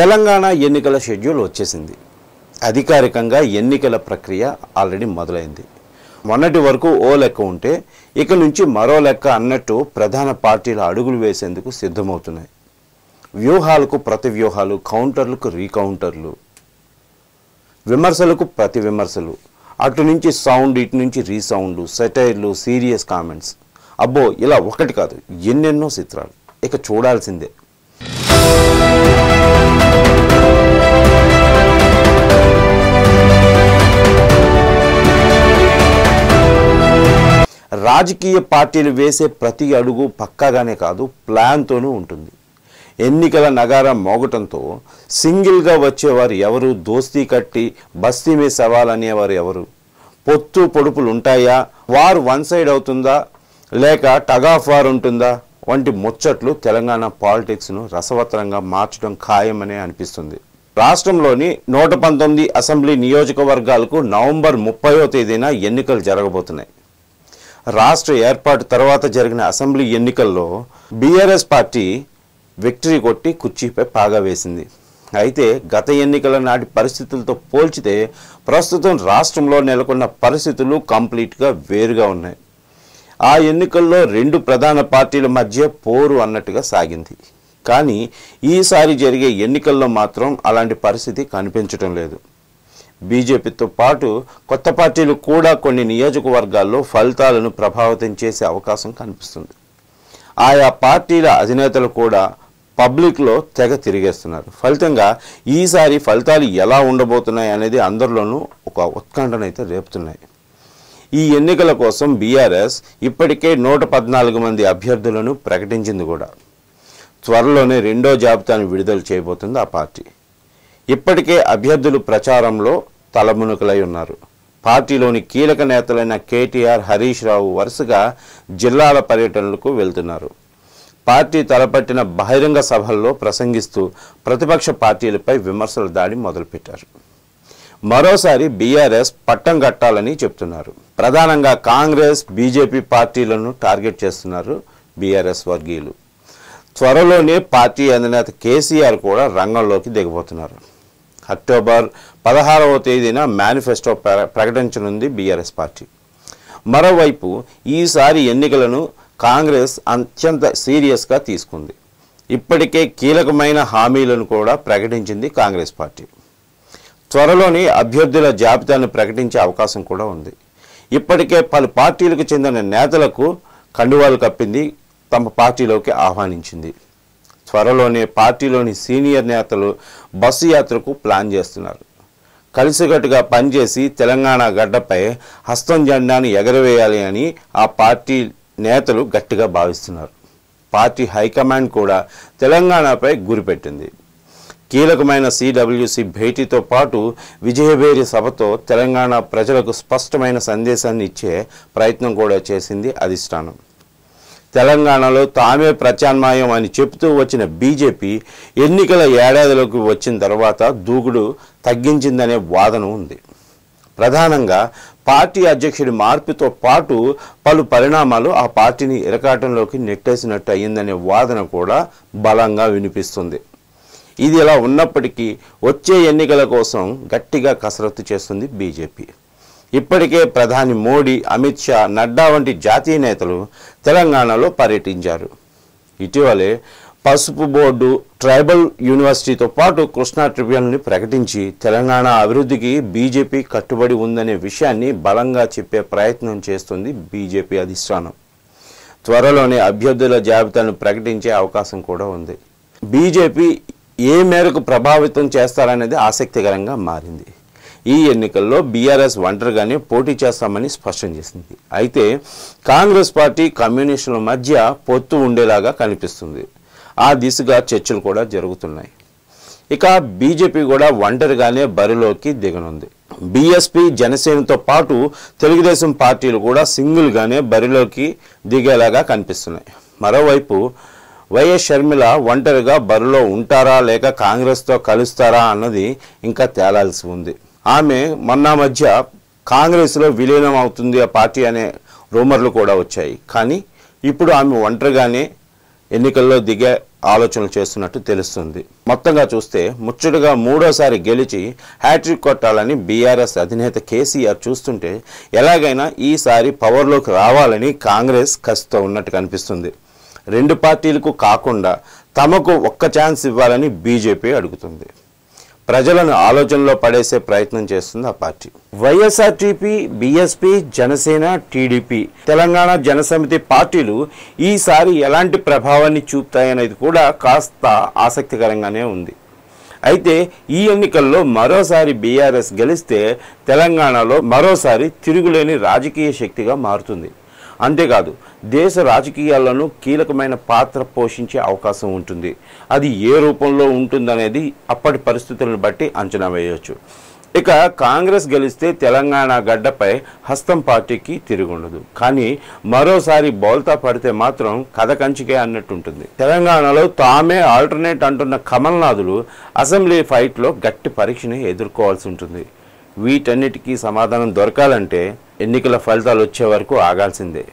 తెలంగాణ ఎన్నికల షెడ్యూల్ వచ్చేసింది అధికారికంగా ఎన్నికల ప్రక్రియ ఆల్రెడీ మొదలైంది మొన్నటి వరకు ఓ లెక్క ఉంటే ఇక నుంచి మరో లెక్క అన్నట్టు ప్రధాన పార్టీలు అడుగులు వేసేందుకు సిద్ధమవుతున్నాయి వ్యూహాలకు ప్రతి వ్యూహాలు కౌంటర్లకు రీకౌంటర్లు విమర్శలకు ప్రతి విమర్శలు అటు నుంచి సౌండ్ ఇటు నుంచి రీసౌండ్లు సెటైర్లు సీరియస్ కామెంట్స్ అబ్బో ఇలా ఒకటి కాదు ఎన్నెన్నో చిత్రాలు ఇక చూడాల్సిందే రాజకీయ పార్టీలు వేసే ప్రతి అడుగు పక్కాగానే కాదు ప్లాన్తోనూ ఉంటుంది ఎన్నికల నగారం మోగటంతో సింగిల్గా వచ్చేవారు ఎవరు దోస్తీ కట్టి బస్తీ మీ సవాలనేవారు ఎవరు పొత్తు పొడుపులు ఉంటాయా వారు వన్ సైడ్ అవుతుందా లేక టగ్ ఆఫ్ వార్ ఉంటుందా వంటి ముచ్చట్లు తెలంగాణ పాలిటిక్స్ను రసవత్తరంగా మార్చడం ఖాయమనే అనిపిస్తుంది రాష్ట్రంలోని నూట పంతొమ్మిది అసెంబ్లీ నియోజకవర్గాలకు నవంబర్ ముప్పయో తేదీన ఎన్నికలు జరగబోతున్నాయి రాష్ట్ర ఏర్పాటు తర్వాత జరిగిన అసెంబ్లీ ఎన్నికల్లో బీఆర్ఎస్ పార్టీ విక్టరీ కొట్టి కుర్చీపై పాగా వేసింది అయితే గత ఎన్నికల నాటి పరిస్థితులతో పోల్చితే ప్రస్తుతం రాష్ట్రంలో నెలకొన్న పరిస్థితులు కంప్లీట్గా వేరుగా ఉన్నాయి ఆ ఎన్నికల్లో రెండు ప్రధాన పార్టీల మధ్య పోరు అన్నట్టుగా సాగింది కానీ ఈసారి జరిగే ఎన్నికల్లో మాత్రం అలాంటి పరిస్థితి కనిపించటం లేదు బీజేపీతో పాటు కొత్త పార్టీలు కూడా కొన్ని నియోజకవర్గాల్లో ఫలితాలను ప్రభావితం చేసే అవకాశం కనిపిస్తుంది ఆయా పార్టీల అధినేతలు కూడా పబ్లిక్లో తెగ తిరిగేస్తున్నారు ఫలితంగా ఈసారి ఫలితాలు ఎలా ఉండబోతున్నాయి అనేది అందరిలోనూ ఒక ఉత్కంఠనైతే రేపుతున్నాయి ఈ ఎన్నికల కోసం బీఆర్ఎస్ ఇప్పటికే నూట పద్నాలుగు మంది అభ్యర్థులను ప్రకటించింది కూడా త్వరలోనే రెండో జాబితాను విడుదల చేయబోతుంది ఆ పార్టీ ఇప్పటికే అభ్యర్థులు ప్రచారంలో తలమునుకలై ఉన్నారు పార్టీలోని కీలక నేతలైన కేటీఆర్ హరీష్ రావు వరుసగా జిల్లాల పర్యటనలకు వెళ్తున్నారు పార్టీ తలపట్టిన బహిరంగ సభల్లో ప్రసంగిస్తూ ప్రతిపక్ష పార్టీలపై విమర్శల దాడి మొదలుపెట్టారు మరోసారి బీఆర్ఎస్ పట్టం కట్టాలని చెప్తున్నారు ప్రధానంగా కాంగ్రెస్ బీజేపీ పార్టీలను టార్గెట్ చేస్తున్నారు బీఆర్ఎస్ వర్గీయులు త్వరలోనే పార్టీ అధినేత కేసీఆర్ కూడా రంగంలోకి దిగబోతున్నారు అక్టోబర్ పదహారవ తేదీన మేనిఫెస్టో ప్రకటించనుంది బీఆర్ఎస్ పార్టీ మరోవైపు ఈసారి ఎన్నికలను కాంగ్రెస్ అత్యంత సీరియస్గా తీసుకుంది ఇప్పటికే కీలకమైన హామీలను కూడా ప్రకటించింది కాంగ్రెస్ పార్టీ త్వరలోని అభ్యర్థుల జాబితాను ప్రకటించే అవకాశం కూడా ఉంది ఇప్పటికే పలు పార్టీలకు చెందిన నేతలకు కండువాలు కప్పింది తమ పార్టీలోకి ఆహ్వానించింది త్వరలోనే పార్టీలోని సీనియర్ నేతలు బస్సు యాత్రకు ప్లాన్ చేస్తున్నారు కలిసికట్టుగా పనిచేసి తెలంగాణ గడ్డపై హస్తం జెండాను ఎగరవేయాలి అని ఆ పార్టీ నేతలు గట్టిగా భావిస్తున్నారు పార్టీ హైకమాండ్ కూడా తెలంగాణపై గురిపెట్టింది కీలకమైన సిడబ్ల్యూసీ భేటీతో పాటు విజయభేరి సభతో తెలంగాణ ప్రజలకు స్పష్టమైన సందేశాన్ని ఇచ్చే ప్రయత్నం కూడా చేసింది అధిష్టానం తెలంగాణలో తామే ప్రత్యామ్నాయం అని చెబుతూ వచ్చిన బీజేపీ ఎన్నికల ఏడాదిలోకి వచ్చిన తర్వాత దూకుడు తగ్గించిందనే వాదన ఉంది ప్రధానంగా పార్టీ అధ్యక్షుడి మార్పుతో పాటు పలు పరిణామాలు ఆ పార్టీని ఇరకాటంలోకి నెట్టేసినట్టు అయ్యిందనే వాదన కూడా బలంగా వినిపిస్తుంది ఇది ఇలా ఉన్నప్పటికీ వచ్చే ఎన్నికల కోసం గట్టిగా కసరత్తు చేస్తుంది బీజేపీ ఇప్పటికే ప్రధాని మోడీ అమిత్ షా నడ్డా వంటి జాతీయ నేతలు తెలంగాణలో పర్యటించారు ఇటీవలే పసుపు బోర్డు ట్రైబల్ యూనివర్సిటీతో పాటు కృష్ణా ట్రిబ్యునల్ని ప్రకటించి తెలంగాణ అభివృద్ధికి బీజేపీ కట్టుబడి ఉందనే విషయాన్ని బలంగా చెప్పే ప్రయత్నం చేస్తుంది బీజేపీ అధిష్టానం త్వరలోనే అభ్యర్థుల జాబితాను ప్రకటించే అవకాశం కూడా ఉంది బీజేపీ ఏ మేరకు ప్రభావితం చేస్తారనేది ఆసక్తికరంగా మారింది ఈ ఎన్నికల్లో బీఆర్ఎస్ ఒంటరిగానే పోటీ చేస్తామని స్పష్టం చేసింది అయితే కాంగ్రెస్ పార్టీ కమ్యూనిస్టుల మధ్య పొత్తు ఉండేలాగా కనిపిస్తుంది ఆ దిశగా చర్చలు కూడా జరుగుతున్నాయి ఇక బీజేపీ కూడా ఒంటరిగానే బరిలోకి దిగనుంది బీఎస్పీ జనసేనతో పాటు తెలుగుదేశం పార్టీలు కూడా సింగిల్గానే బరిలోకి దిగేలాగా కనిపిస్తున్నాయి మరోవైపు వైఎస్ షర్మిల ఒంటరిగా బరిలో ఉంటారా లేక కాంగ్రెస్తో కలుస్తారా అన్నది ఇంకా తేలాల్సి ఉంది ఆమె మొన్న మధ్య కాంగ్రెస్లో విలీనం అవుతుంది ఆ పార్టీ అనే రూమర్లు కూడా వచ్చాయి కానీ ఇప్పుడు ఆమె ఒంటరిగానే ఎన్నికల్లో దిగే ఆలోచనలు చేస్తున్నట్టు తెలుస్తుంది మొత్తంగా చూస్తే ముచ్చటగా మూడోసారి గెలిచి హ్యాట్రిక్ కొట్టాలని బీఆర్ఎస్ అధినేత కేసీఆర్ చూస్తుంటే ఎలాగైనా ఈసారి పవర్లోకి రావాలని కాంగ్రెస్ కసితో ఉన్నట్టు కనిపిస్తుంది రెండు పార్టీలకు కాకుండా తమకు ఒక్క ఛాన్స్ ఇవ్వాలని బీజేపీ అడుగుతుంది ప్రజలను ఆలోచనలో పడేసే ప్రయత్నం చేస్తుంది ఆ party YSRTP BSP Janasena TDP Telangana Janasamithi పార్టీలు ఈసారి ఎలాంటి ప్రభావాన్ని చూపుతాయనేది కూడా కాస్త ఆసక్తికరంగానే ఉంది అయితే ఈ ఎన్నికల్లో మరోసారి బీఆర్ఎస్ గెలిస్తే తెలంగాణలో మరోసారి తిరుగులేని రాజకీయ శక్తిగా మారుతుంది అంతేకాదు దేశ రాజకీయాలను కీలకమైన పాత్ర పోషించే అవకాశం ఉంటుంది అది ఏ రూపంలో ఉంటుందనేది అప్పటి పరిస్థితులను బట్టి అంచనా వేయవచ్చు ఇక కాంగ్రెస్ గెలిస్తే తెలంగాణ గడ్డపై హస్తం పార్టీకి తిరుగుండదు కానీ మరోసారి బోల్తా పడితే మాత్రం కథ కంచికే అన్నట్టుంటుంది తెలంగాణలో తామే ఆల్టర్నేట్ అంటున్న కమల్నాథులు అసెంబ్లీ ఫైట్లో గట్టి పరీక్షని ఎదుర్కోవాల్సి ఉంటుంది వీటన్నిటికీ సమాధానం దొరకాలంటే ఎన్నికల ఫలితాలు వచ్చే వరకు ఆగాల్సిందే